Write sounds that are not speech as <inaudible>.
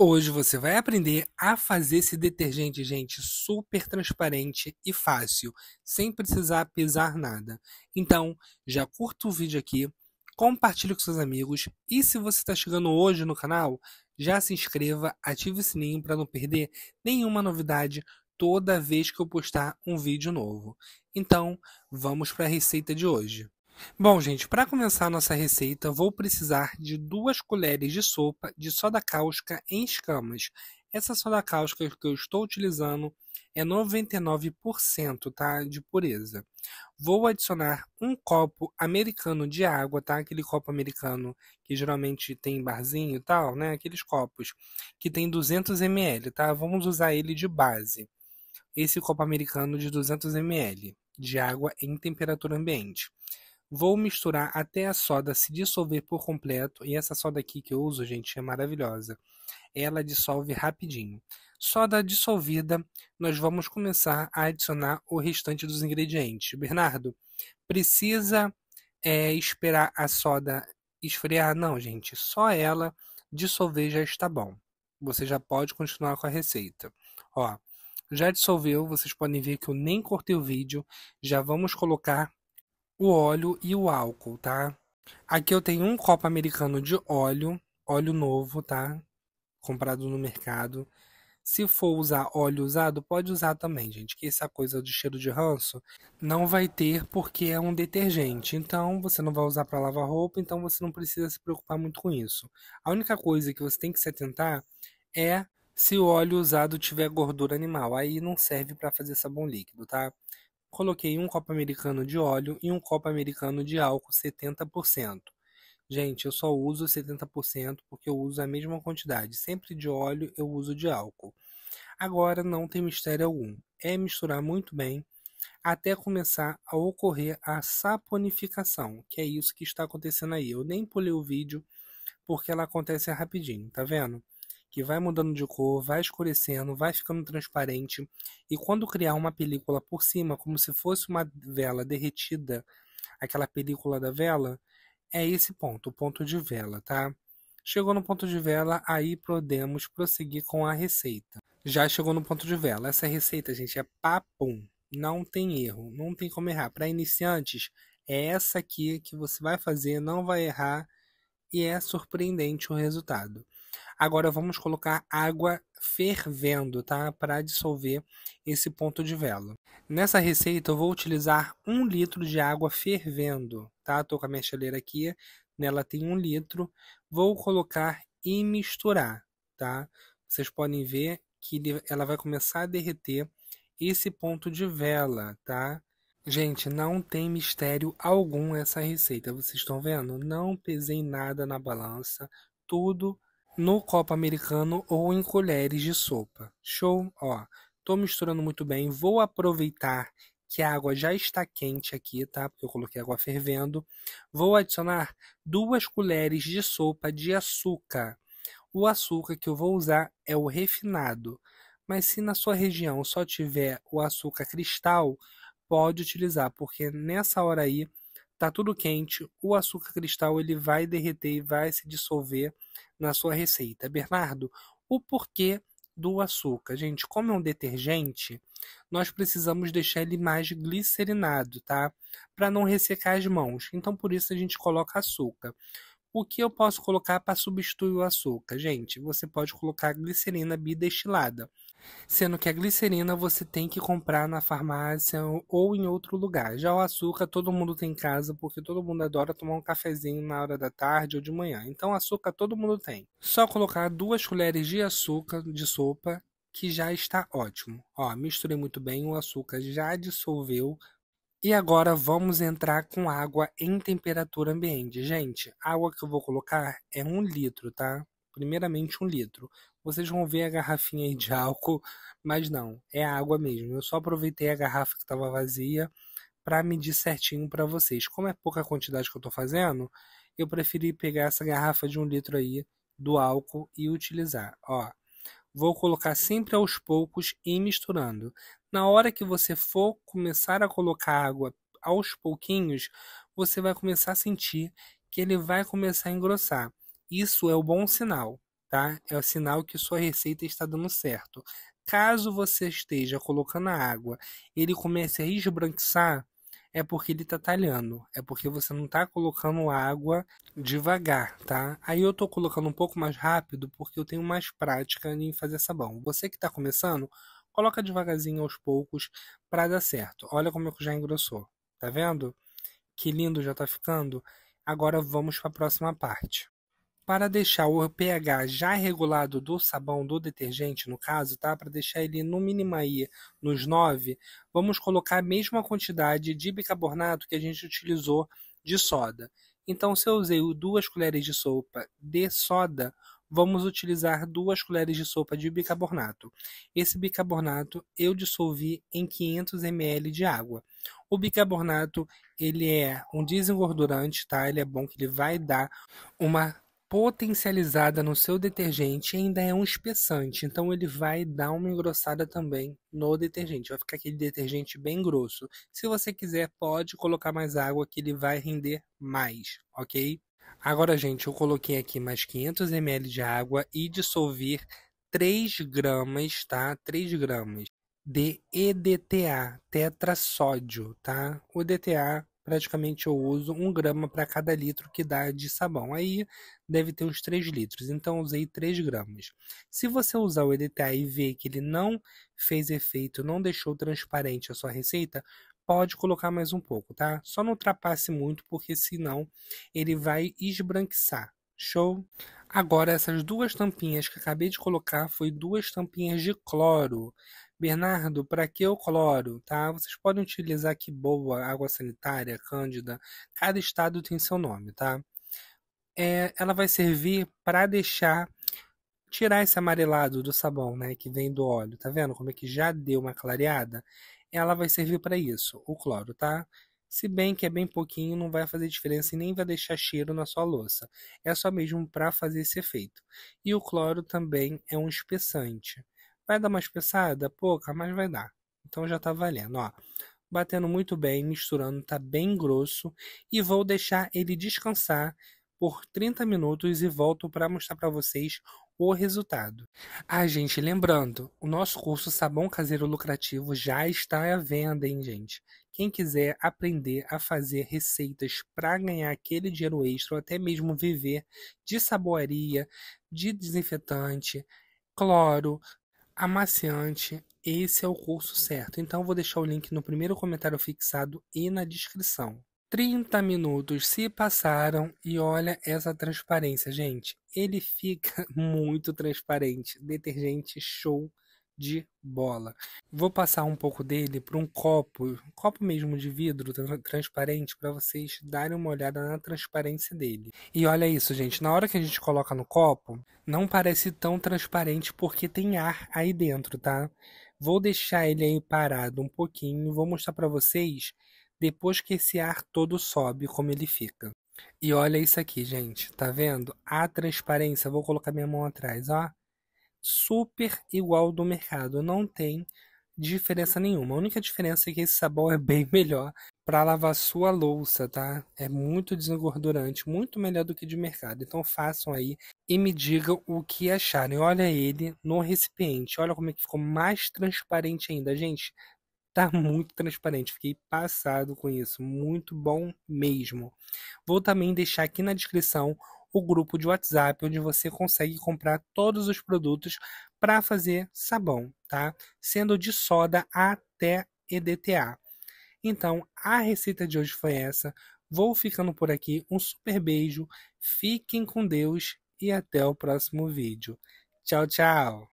Hoje você vai aprender a fazer esse detergente, gente, super transparente e fácil, sem precisar pisar nada. Então, já curta o vídeo aqui, compartilhe com seus amigos e se você está chegando hoje no canal, já se inscreva, ative o sininho para não perder nenhuma novidade toda vez que eu postar um vídeo novo. Então, vamos para a receita de hoje. Bom, gente, para começar a nossa receita, vou precisar de duas colheres de sopa de soda cáustica em escamas. Essa soda cáustica que eu estou utilizando é 99% tá, de pureza. Vou adicionar um copo americano de água, tá? Aquele copo americano que geralmente tem barzinho e tal, né? Aqueles copos que tem 200 ml, tá? Vamos usar ele de base. Esse copo americano de 200 ml de água em temperatura ambiente. Vou misturar até a soda se dissolver por completo. E essa soda aqui que eu uso, gente, é maravilhosa. Ela dissolve rapidinho. Soda dissolvida, nós vamos começar a adicionar o restante dos ingredientes. Bernardo, precisa é, esperar a soda esfriar? Não, gente, só ela dissolver já está bom. Você já pode continuar com a receita. Ó, já dissolveu, vocês podem ver que eu nem cortei o vídeo. Já vamos colocar o óleo e o álcool, tá? Aqui eu tenho um copo americano de óleo, óleo novo, tá? Comprado no mercado. Se for usar óleo usado, pode usar também, gente, que essa coisa de cheiro de ranço não vai ter porque é um detergente. Então, você não vai usar para lavar roupa, então você não precisa se preocupar muito com isso. A única coisa que você tem que se atentar é se o óleo usado tiver gordura animal. Aí não serve para fazer sabão líquido, tá? Coloquei um copo americano de óleo e um copo americano de álcool 70%. Gente, eu só uso 70% porque eu uso a mesma quantidade. Sempre de óleo eu uso de álcool. Agora não tem mistério algum. É misturar muito bem até começar a ocorrer a saponificação, que é isso que está acontecendo aí. Eu nem pulei o vídeo porque ela acontece rapidinho, tá vendo? que vai mudando de cor, vai escurecendo, vai ficando transparente. E quando criar uma película por cima, como se fosse uma vela derretida, aquela película da vela, é esse ponto, o ponto de vela, tá? Chegou no ponto de vela, aí podemos prosseguir com a receita. Já chegou no ponto de vela. Essa receita, gente, é papum. Não tem erro, não tem como errar. Para iniciantes, é essa aqui que você vai fazer, não vai errar e é surpreendente o resultado. Agora vamos colocar água fervendo, tá? Para dissolver esse ponto de vela. Nessa receita eu vou utilizar um litro de água fervendo, tá? Tô com a minha chaleira aqui, nela tem um litro. Vou colocar e misturar, tá? Vocês podem ver que ela vai começar a derreter esse ponto de vela, tá? Gente, não tem mistério algum essa receita. Vocês estão vendo? Não pesei nada na balança, tudo no copo americano ou em colheres de sopa. Show? Ó, tô misturando muito bem. Vou aproveitar que a água já está quente aqui, tá? Porque eu coloquei água fervendo. Vou adicionar duas colheres de sopa de açúcar. O açúcar que eu vou usar é o refinado. Mas se na sua região só tiver o açúcar cristal, pode utilizar, porque nessa hora aí Tá tudo quente, o açúcar cristal ele vai derreter e vai se dissolver na sua receita. Bernardo, o porquê do açúcar? Gente, como é um detergente, nós precisamos deixar ele mais glicerinado, tá? Para não ressecar as mãos. Então, por isso a gente coloca açúcar. O que eu posso colocar para substituir o açúcar? Gente, você pode colocar glicerina bidestilada Sendo que a glicerina você tem que comprar na farmácia ou em outro lugar. Já o açúcar todo mundo tem em casa porque todo mundo adora tomar um cafezinho na hora da tarde ou de manhã. Então açúcar todo mundo tem. Só colocar duas colheres de açúcar de sopa que já está ótimo. Ó, misturei muito bem, o açúcar já dissolveu. E agora vamos entrar com água em temperatura ambiente. Gente, a água que eu vou colocar é um litro, tá? primeiramente um litro. Vocês vão ver a garrafinha aí de álcool, mas não, é água mesmo. Eu só aproveitei a garrafa que estava vazia para medir certinho para vocês. Como é pouca quantidade que eu estou fazendo, eu preferi pegar essa garrafa de um litro aí do álcool e utilizar. Ó, vou colocar sempre aos poucos e misturando. Na hora que você for começar a colocar água aos pouquinhos, você vai começar a sentir que ele vai começar a engrossar. Isso é o um bom sinal, tá? É o sinal que sua receita está dando certo. Caso você esteja colocando a água, ele comece a esbranquiçar, é porque ele tá talhando, é porque você não tá colocando água devagar, tá? Aí eu tô colocando um pouco mais rápido porque eu tenho mais prática em fazer sabão. Você que está começando, coloca devagarzinho aos poucos para dar certo. Olha como é eu já engrossou, tá vendo? Que lindo já está ficando. Agora vamos para a próxima parte. Para deixar o pH já regulado do sabão, do detergente, no caso, tá? Para deixar ele no mínimo aí nos 9, vamos colocar a mesma quantidade de bicarbonato que a gente utilizou de soda. Então, se eu usei duas colheres de sopa de soda, vamos utilizar duas colheres de sopa de bicarbonato. Esse bicarbonato eu dissolvi em 500 ml de água. O bicarbonato ele é um desengordurante, tá? Ele é bom que ele vai dar uma potencializada no seu detergente ainda é um espessante, então ele vai dar uma engrossada também no detergente, vai ficar aquele detergente bem grosso. Se você quiser, pode colocar mais água que ele vai render mais, ok? Agora, gente, eu coloquei aqui mais 500 ml de água e dissolver 3 gramas, tá? 3 gramas de EDTA, tetrasódio, tá? O EDTA praticamente eu uso um grama para cada litro que dá de sabão. Aí deve ter uns 3 litros, então usei 3 gramas. Se você usar o EDTA e ver que ele não fez efeito, não deixou transparente a sua receita, pode colocar mais um pouco, tá? Só não ultrapasse muito, porque senão ele vai esbranquiçar. Show? Agora, essas duas tampinhas que acabei de colocar foi duas tampinhas de cloro. Bernardo, para que o cloro, tá? Vocês podem utilizar que boa, água sanitária, cândida. Cada estado tem seu nome, tá? É, ela vai servir para deixar tirar esse amarelado do sabão, né, que vem do óleo. Tá vendo como é que já deu uma clareada? Ela vai servir para isso, o cloro, tá? Se bem que é bem pouquinho, não vai fazer diferença e nem vai deixar cheiro na sua louça. É só mesmo para fazer esse efeito. E o cloro também é um espessante. Vai dar uma espessada? Pouca, mas vai dar. Então já tá valendo, ó. Batendo muito bem, misturando, tá bem grosso. E vou deixar ele descansar por 30 minutos e volto para mostrar para vocês o resultado. Ah, gente, lembrando, o nosso curso Sabão Caseiro Lucrativo já está à venda, hein, gente? Quem quiser aprender a fazer receitas para ganhar aquele dinheiro extra, ou até mesmo viver de saboaria, de desinfetante, cloro, amaciante, esse é o curso certo. Então, vou deixar o link no primeiro comentário fixado e na descrição. 30 minutos se passaram e olha essa transparência, gente. Ele fica <laughs> muito transparente. Detergente show de bola. Vou passar um pouco dele para um copo, um copo mesmo de vidro transparente, para vocês darem uma olhada na transparência dele. E olha isso, gente, na hora que a gente coloca no copo, não parece tão transparente porque tem ar aí dentro, tá? Vou deixar ele aí parado um pouquinho, vou mostrar para vocês depois que esse ar todo sobe como ele fica. E olha isso aqui, gente, tá vendo? A transparência, vou colocar minha mão atrás, ó super igual do mercado, não tem diferença nenhuma. A única diferença é que esse sabão é bem <laughs> melhor para lavar sua louça, tá? É muito desengordurante, muito melhor do que de mercado. Então façam aí e me digam o que acharem. Olha ele no recipiente, olha como é que ficou mais transparente ainda, gente. Tá <laughs> muito transparente, fiquei passado com isso, muito bom mesmo. Vou também deixar aqui na descrição o grupo de WhatsApp onde você consegue comprar todos os produtos para fazer sabão, tá? Sendo de soda até EDTA. Então, a receita de hoje foi essa. Vou ficando por aqui. Um super beijo. Fiquem com Deus e até o próximo vídeo. Tchau, tchau.